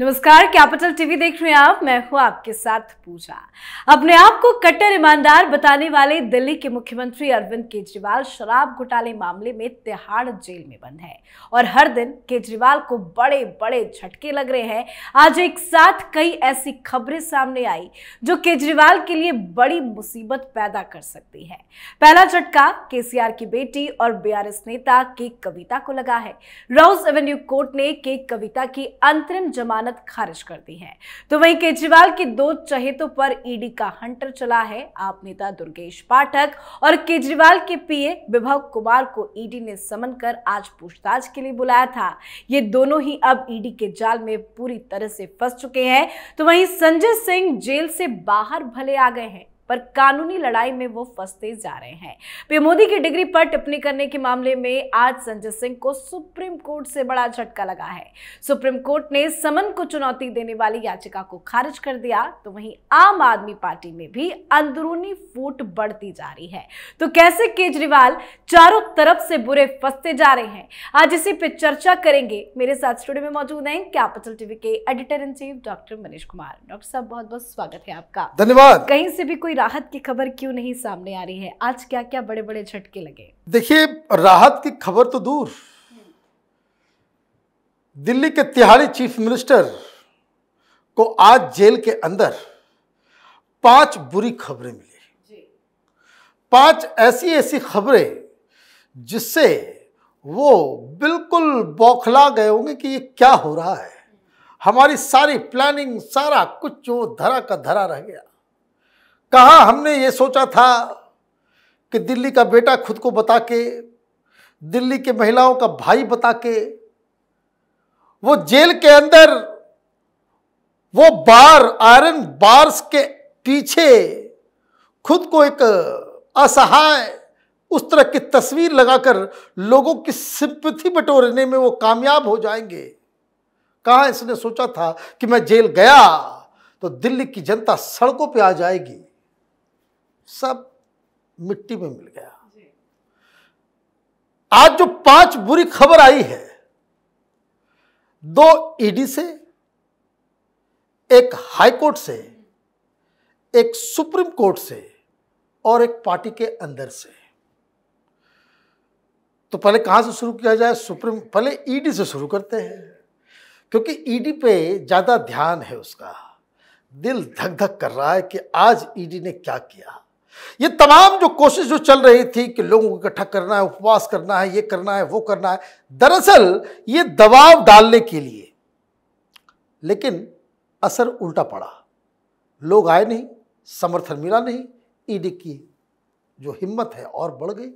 नमस्कार capital TV देख रहे हैं आप मैं हूं आपके साथ पूजा अपने आप को कट्टर ईमानदार बताने वाले दिल्ली के मुख्यमंत्री अरविंद केजरीवाल शराब घोटाले मामले में तिहाड़ जेल में बंद है और हर दिन केजरीवाल को बड़े बड़े झटके लग रहे हैं आज एक साथ कई ऐसी खबरें सामने आई जो केजरीवाल के लिए बड़ी मुसीबत पैदा कर सकती है पहला झटका केसीआर की बेटी और एस नेता के कविता को लगा है राउस एवेन्यू कोर्ट ने के कविता की अंतरिम जमानत जमानत खारिज कर दी है तो वहीं केजरीवाल के दो चहेतों पर ईडी का हंटर चला है आप नेता दुर्गेश पाठक और केजरीवाल के पीए विभव कुमार को ईडी ने समन कर आज पूछताछ के लिए बुलाया था ये दोनों ही अब ईडी के जाल में पूरी तरह से फंस चुके हैं तो वहीं संजय सिंह जेल से बाहर भले आ गए हैं पर कानूनी लड़ाई में वो फंसते जा रहे हैं पीएम मोदी की डिग्री पर टिप्पणी करने के मामले में आज संजय सिंह को सुप्रीम कोर्ट से बड़ा झटका लगा है सुप्रीम कोर्ट ने समन को चुनौती देने वाली याचिका को खारिज कर दिया तो वहीं आम आदमी पार्टी में भी अंदरूनी फूट बढ़ती जा रही है तो कैसे केजरीवाल चारों तरफ से बुरे फंसते जा रहे हैं आज इसी पे चर्चा करेंगे मेरे साथ स्टूडियो में मौजूद हैं कैपिटल टीवी के editor in chief doctor Manish Kumar doctor साहब बहुत बहुत स्वागत है आपका धन्यवाद कहीं से भी कोई राहत की खबर क्यों नहीं सामने आ रही है आज क्या क्या बड़े बड़े झटके लगे देखिए राहत की खबर तो दूर दिल्ली के तिहाड़ी चीफ मिनिस्टर को आज जेल के अंदर पांच बुरी खबरें मिली पांच ऐसी ऐसी खबरें जिससे वो बिल्कुल बौखला गए होंगे कि ये क्या हो रहा है हमारी सारी प्लानिंग सारा कुछ वो धरा का धरा रह गया कहाँ हमने ये सोचा था कि दिल्ली का बेटा खुद को बता के दिल्ली के महिलाओं का भाई बता के वो जेल के अंदर वो बार आयरन बार्स के पीछे खुद को एक असहाय उस तरह की तस्वीर लगाकर लोगों की सिंपथी बटोरने में वो कामयाब हो जाएंगे कहाँ इसने सोचा था कि मैं जेल गया तो दिल्ली की जनता सड़कों पे आ जाएगी सब मिट्टी में मिल गया आज जो पांच बुरी खबर आई है दो ईडी से एक हाईकोर्ट से एक सुप्रीम कोर्ट से और एक पार्टी के अंदर से तो पहले कहां से शुरू किया जाए सुप्रीम पहले ईडी से शुरू करते हैं क्योंकि ईडी पे ज़्यादा ध्यान है उसका दिल धक धक कर रहा है कि आज ईडी ने क्या किया ये तमाम जो कोशिश जो चल रही थी कि लोगों को इकट्ठा करना है उपवास करना है ये करना है वो करना है दरअसल ये दबाव डालने के लिए लेकिन असर उल्टा पड़ा लोग आए नहीं समर्थन मिला नहीं ईडी e की जो हिम्मत है और बढ़ गई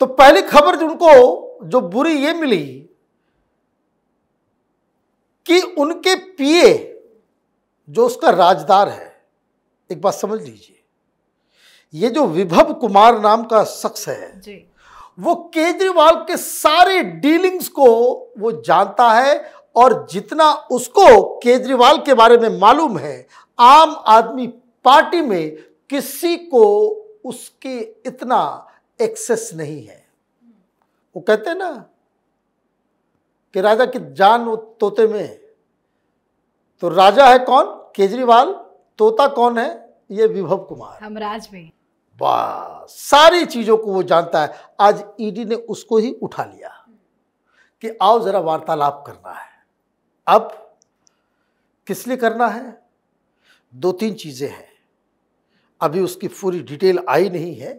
तो पहली खबर जो उनको जो बुरी ये मिली कि उनके पीए जो उसका राजदार है एक बात समझ लीजिए ये जो विभव कुमार नाम का शख्स है जी। वो केजरीवाल के सारे डीलिंग्स को वो जानता है और जितना उसको केजरीवाल के बारे में मालूम है आम आदमी पार्टी में किसी को उसके इतना एक्सेस नहीं है वो कहते हैं ना कि राजा की जान वो तोते में है तो राजा है कौन केजरीवाल तोता कौन है ये विभव कुमार हमराज में बस सारी चीज़ों को वो जानता है आज ईडी e ने उसको ही उठा लिया कि आओ ज़रा वार्तालाप करना है अब किस लिए करना है दो तीन चीज़ें हैं अभी उसकी पूरी डिटेल आई नहीं है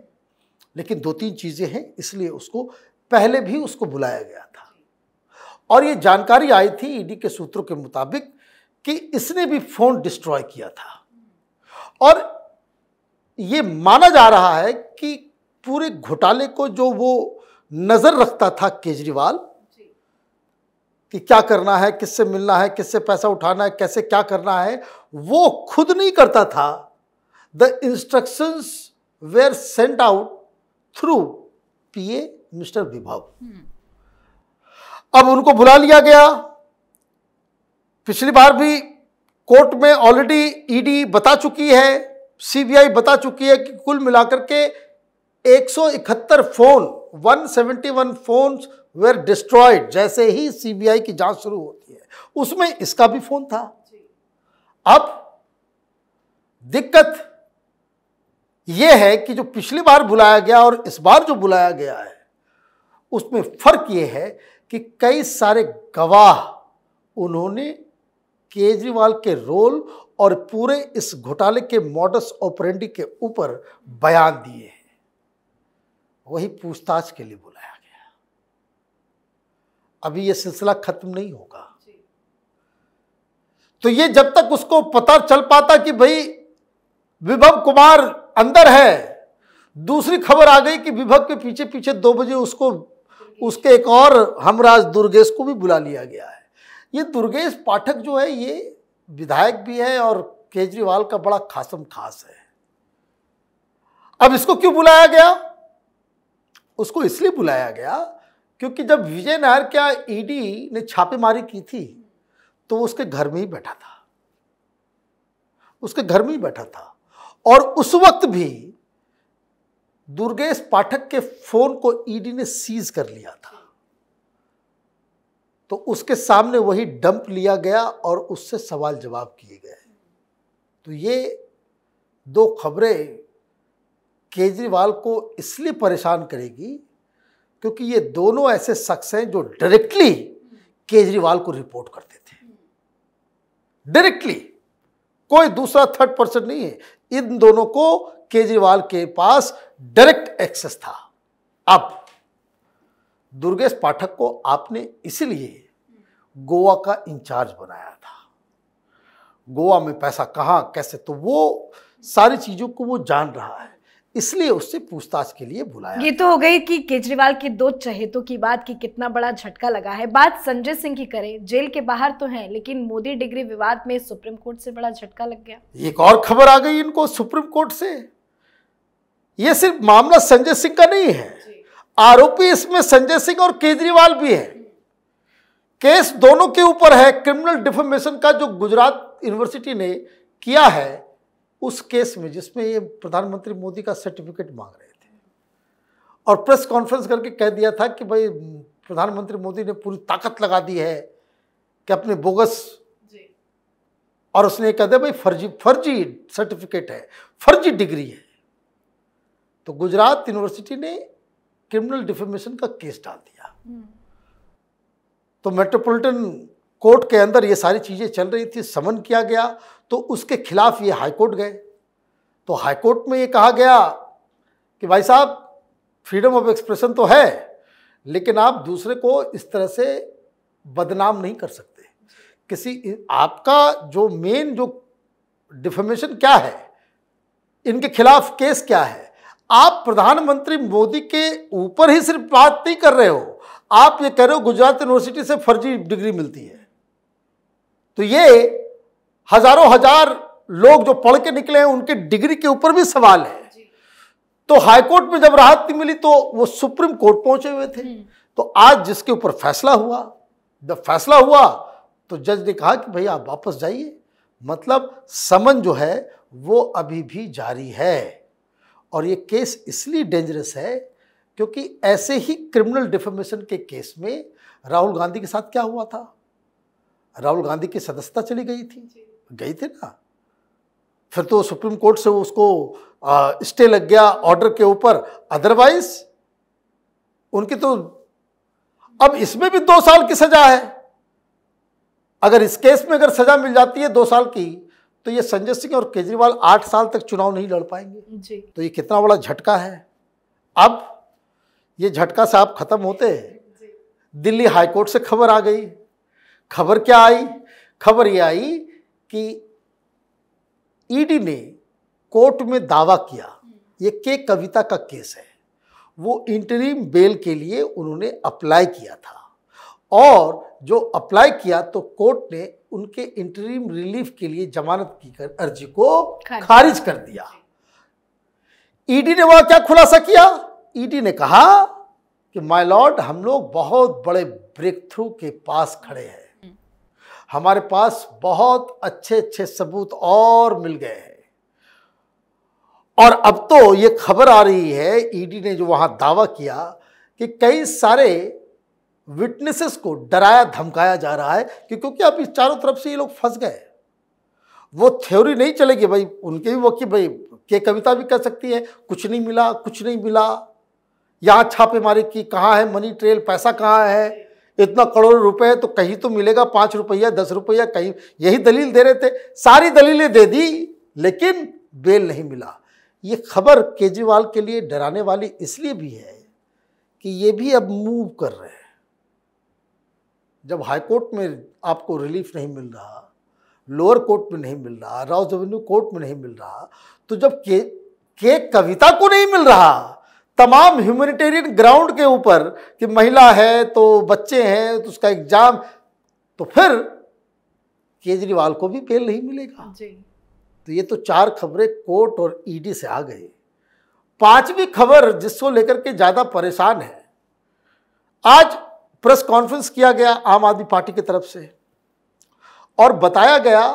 लेकिन दो तीन चीज़ें हैं इसलिए उसको पहले भी उसको बुलाया गया था और ये जानकारी आई थी ईडी e के सूत्रों के मुताबिक कि इसने भी फ़ोन डिस्ट्रॉय किया था और ये माना जा रहा है कि पूरे घोटाले को जो वो नज़र रखता था केजरीवाल कि क्या करना है किससे मिलना है किससे पैसा उठाना है कैसे क्या करना है वो खुद नहीं करता था the instructions were sent out through PA mister Vibhav अब उनको बुला लिया गया पिछली बार भी कोर्ट में ऑलरेडी ईडी e बता चुकी है सीबीआई बता चुकी है कि कुल मिलाकर के 171 फोन 171 फोन्स वेर डिस्ट्रॉयड जैसे ही सीबीआई की जांच शुरू होती है उसमें इसका भी फोन था अब दिक्कत यह है कि जो पिछली बार बुलाया गया और इस बार जो बुलाया गया है उसमें फर्क यह है कि कई सारे गवाह उन्होंने केजरीवाल के रोल और पूरे इस घोटाले के मॉडस ऑपरेंडी के ऊपर बयान दिए हैं वही पूछताछ के लिए बुलाया गया अभी यह सिलसिला खत्म नहीं होगा तो ये जब तक उसको पता चल पाता कि भाई विभव कुमार अंदर है दूसरी खबर आ गई कि विभव के पीछे पीछे दो बजे उसको उसके एक और हमराज दुर्गेश को भी बुला लिया गया है ये दुर्गेश पाठक जो है ये विधायक भी है और केजरीवाल का बड़ा खासम खास है अब इसको क्यों बुलाया गया उसको इसलिए बुलाया गया क्योंकि जब विजय नायर क्या ईडी ने छापेमारी की थी तो वो उसके घर में ही बैठा था उसके घर में ही बैठा था और उस वक्त भी दुर्गेश पाठक के फोन को ईडी ने सीज कर लिया था तो उसके सामने वही डंप लिया गया और उससे सवाल जवाब किए गए तो ये दो खबरें केजरीवाल को इसलिए परेशान करेगी क्योंकि ये दोनों ऐसे शख्स हैं जो डायरेक्टली केजरीवाल को रिपोर्ट करते थे डायरेक्टली कोई दूसरा थर्ड पर्सन नहीं है इन दोनों को केजरीवाल के पास डायरेक्ट एक्सेस था अब दुर्गेश पाठक को आपने इसलिए गोवा का इंचार्ज बनाया था गोवा में पैसा कहाँ कैसे तो वो सारी चीज़ों को वो जान रहा है इसलिए उससे पूछताछ के लिए बुलाया ये तो हो गई कि केजरीवाल के दो चहेतों की बात की कितना बड़ा झटका लगा है बात संजय सिंह की करें जेल के बाहर तो हैं लेकिन मोदी डिग्री विवाद में सुप्रीम कोर्ट से बड़ा झटका लग गया एक और खबर आ गई इनको सुप्रीम कोर्ट से ये सिर्फ मामला संजय सिंह का नहीं है आरोपी इसमें संजय सिंह और केजरीवाल भी है केस दोनों के ऊपर है क्रिमिनल डिफेमेशन का जो गुजरात यूनिवर्सिटी ने किया है उस केस में जिसमें ये प्रधानमंत्री मोदी का सर्टिफिकेट मांग रहे थे और प्रेस कॉन्फ्रेंस करके कह दिया था कि भाई प्रधानमंत्री मोदी ने पूरी ताकत लगा दी है कि अपने बोगस और उसने कह दिया भाई फर्जी फर्जी सर्टिफिकेट है फर्जी डिग्री है तो गुजरात यूनिवर्सिटी ने क्रिमिनल डिफेमेशन का केस डाल दिया हम्म। तो मेट्रोपॉलिटन कोर्ट के अंदर ये सारी चीज़ें चल रही थी समन किया गया तो उसके खिलाफ ये हाईकोर्ट गए तो हाईकोर्ट में ये कहा गया कि भाई साहब फ्रीडम ऑफ एक्सप्रेशन तो है लेकिन आप दूसरे को इस तरह से बदनाम नहीं कर सकते किसी आपका जो मेन जो डिफेमेशन क्या है इनके खिलाफ केस क्या है आप प्रधानमंत्री मोदी के ऊपर ही सिर्फ बात नहीं कर रहे हो आप ये कह रहे हो गुजरात यूनिवर्सिटी से फर्जी डिग्री मिलती है तो ये हजारों हजार लोग जो पढ़ के निकले हैं उनके डिग्री के ऊपर भी सवाल है तो हाईकोर्ट में जब राहत नहीं मिली तो वो सुप्रीम कोर्ट पहुंचे हुए थे हम्म। तो आज जिसके ऊपर फैसला हुआ जब फैसला हुआ तो जज ने कहा कि भाई आप वापस जाइए मतलब समन जो है वो अभी भी जारी है और ये केस इसलिए डेंजरस है क्योंकि ऐसे ही क्रिमिनल डिफेमेशन के केस में राहुल गांधी के साथ क्या हुआ था राहुल गांधी की सदस्यता चली गई थी गई थी ना फिर तो सुप्रीम कोर्ट से उसको स्टे लग गया ऑर्डर के ऊपर अदरवाइज उनकी तो अब इसमें भी दो साल की सजा है अगर इस केस में अगर सजा मिल जाती है दो साल की तो ये संजय सिंह और केजरीवाल आठ साल तक चुनाव नहीं लड़ पाएंगे जी तो ये कितना बड़ा झटका है अब ये झटका से आप खत्म होते हैं दिल्ली हाईकोर्ट से खबर आ गई खबर क्या आई खबर ये आई कि ईडी ने कोर्ट में दावा किया ये के कविता का केस है वो इंटरीम बेल के लिए उन्होंने अप्लाई किया था और जो अप्लाई किया तो कोर्ट ने उनके इंटरिम रिलीफ के लिए जमानत की कर, अर्जी को खारिज कर दिया ईडी e ने वहां क्या खुलासा किया ईडी e ने कहा कि माय लॉर्ड हम लोग बहुत बड़े ब्रेक थ्रू के पास खड़े हैं हम्म। हमारे पास बहुत अच्छे अच्छे सबूत और मिल गए हैं और अब तो ये खबर आ रही है ईडी e ने जो वहां दावा किया कि कई सारे विटनेसेस को डराया धमकाया जा रहा है कि क्योंकि आप इस चारों तरफ से ये लोग फंस गए वो थ्योरी नहीं चलेगी भाई उनके भी वकील भाई के कविता भी कर सकती है कुछ नहीं मिला कुछ नहीं मिला यहाँ छापेमारी की कहाँ है मनी ट्रेल पैसा कहाँ है इतना करोड़ों रुपए तो कहीं तो मिलेगा पाँच रुपया दस रुपया कहीं यही दलील दे रहे थे सारी दलीलें दे दी लेकिन बेल नहीं मिला ये खबर केजरीवाल के लिए डराने वाली इसलिए भी है कि ये भी अब मूव कर रहे हैं जब हाईकोर्ट में आपको रिलीफ नहीं मिल रहा लोअर कोर्ट में नहीं मिल रहा राउस एवेन्यू कोर्ट में नहीं मिल रहा तो जब के के कविता को नहीं मिल रहा तमाम ह्यूमनिटेरियन ग्राउंड के ऊपर कि महिला है तो बच्चे हैं तो उसका एग्जाम तो फिर केजरीवाल को भी बेल नहीं मिलेगा जी तो ये तो चार खबरें कोर्ट और ईडी e से आ गई पांचवी खबर जिसको लेकर के ज़्यादा परेशान है आज प्रेस कॉन्फ्रेंस किया गया आम आदमी पार्टी की तरफ से और बताया गया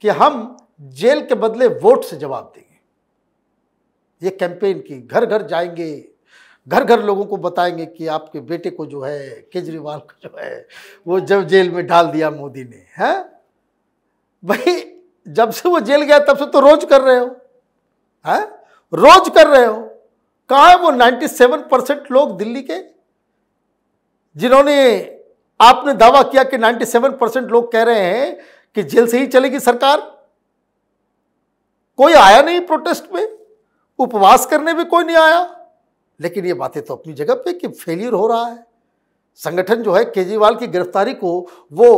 कि हम जेल के बदले वोट से जवाब देंगे ये कैंपेन की घर घर जाएंगे घर घर लोगों को बताएंगे कि आपके बेटे को जो है केजरीवाल को जो है वो जब जेल में डाल दिया मोदी ने है भाई जब से वो जेल गया तब से तो रोज कर रहे हो है रोज कर रहे हो कहा है वो 97 परसेंट लोग दिल्ली के जिन्होंने आपने दावा किया कि 97 परसेंट लोग कह रहे हैं कि जेल से ही चलेगी सरकार कोई आया नहीं प्रोटेस्ट में उपवास करने में कोई नहीं आया लेकिन ये बातें तो अपनी जगह पे कि फेलियर हो रहा है संगठन जो है केजरीवाल की गिरफ्तारी को वो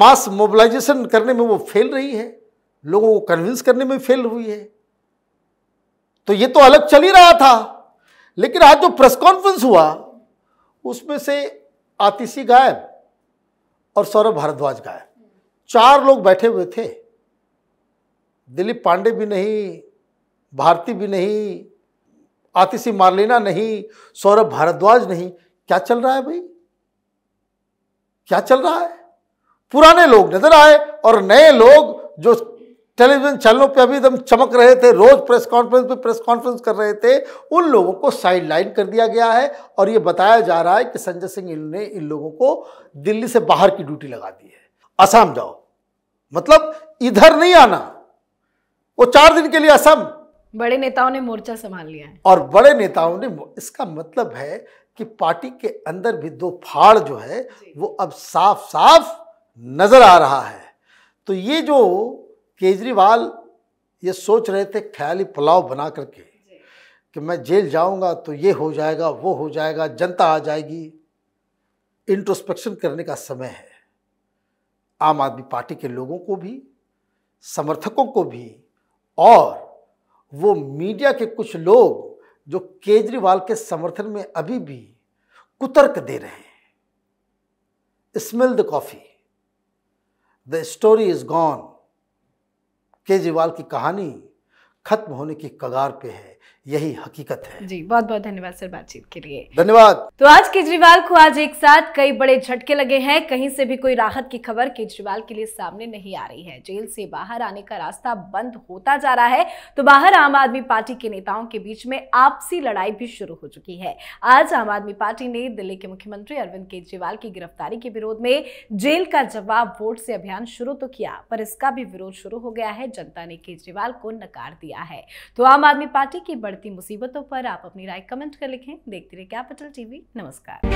मास मोबिलाइजेशन करने में वो फेल रही है लोगों को कन्विंस करने में फेल हुई है तो ये तो अलग चल ही रहा था लेकिन आज जो प्रेस कॉन्फ्रेंस हुआ उसमें से आतिशी गायब और सौरभ भारद्वाज गायब चार लोग बैठे हुए थे दिलीप पांडे भी नहीं भारती भी नहीं आतिशी मार्लिना नहीं सौरभ भारद्वाज नहीं क्या चल रहा है भाई क्या चल रहा है पुराने लोग नजर आए और नए लोग जो टेलीविजन चैनलों पे अभी एकदम चमक रहे थे रोज प्रेस कॉन्फ्रेंस पे प्रेस कॉन्फ्रेंस कर रहे थे उन लोगों को साइड लाइन कर दिया गया है और ये बताया जा रहा है कि संजय सिंह ने इन लोगों को दिल्ली से बाहर की ड्यूटी लगा दी है असम जाओ मतलब इधर नहीं आना वो चार दिन के लिए असम बड़े नेताओं ने मोर्चा संभाल लिया है और बड़े नेताओं ने इसका मतलब है कि पार्टी के अंदर भी दो फाड़ जो है वो अब साफ साफ नजर आ रहा है तो ये जो केजरीवाल ये सोच रहे थे ख्याली पुलाव बना करके कि मैं जेल जाऊंगा तो ये हो जाएगा वो हो जाएगा जनता आ जाएगी इंट्रोस्पेक्शन करने का समय है आम आदमी पार्टी के लोगों को भी समर्थकों को भी और वो मीडिया के कुछ लोग जो केजरीवाल के समर्थन में अभी भी कुतर्क दे रहे हैं smell the coffee the story is gone Kejriwal की कहानी खत्म होने की कगार पे है यही हकीकत है जी बहुत बहुत धन्यवाद सर बातचीत के लिए धन्यवाद तो आज केजरीवाल को आज एक साथ कई बड़े झटके लगे हैं कहीं से भी कोई राहत की खबर केजरीवाल के लिए सामने नहीं आ रही है जेल से बाहर आने का रास्ता बंद होता जा रहा है तो बाहर आम आदमी पार्टी के नेताओं के बीच में आपसी लड़ाई भी शुरू हो चुकी है आज आम आदमी पार्टी ने दिल्ली के मुख्यमंत्री अरविंद केजरीवाल की गिरफ्तारी के विरोध में जेल का जवाब वोट से अभियान शुरू तो किया पर इसका भी विरोध शुरू हो गया है जनता ने केजरीवाल को नकार दिया है तो आम आदमी पार्टी के बढ़ती मुसीबतों पर आप अपनी राय कमेंट कर लिखें देखते रहे कैपिटल टीवी नमस्कार